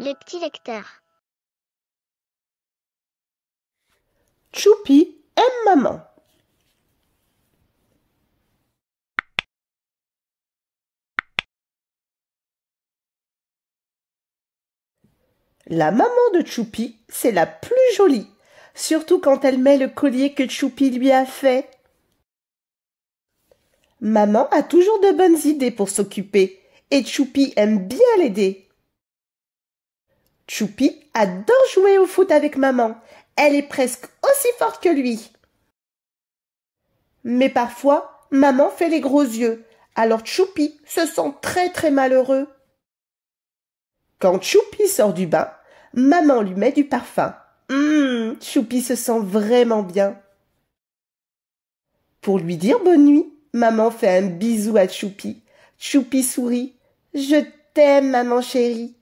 Les petits lecteurs. Choupi aime maman. La maman de Choupi, c'est la plus jolie, surtout quand elle met le collier que Choupi lui a fait. Maman a toujours de bonnes idées pour s'occuper, et Choupi aime bien l'aider. Choupi adore jouer au foot avec maman. Elle est presque aussi forte que lui. Mais parfois, maman fait les gros yeux, alors Choupi se sent très très malheureux. Quand Choupi sort du bain, maman lui met du parfum. Hum, Choupi se sent vraiment bien. Pour lui dire bonne nuit, maman fait un bisou à Choupi. Choupi sourit. Je t'aime, maman chérie.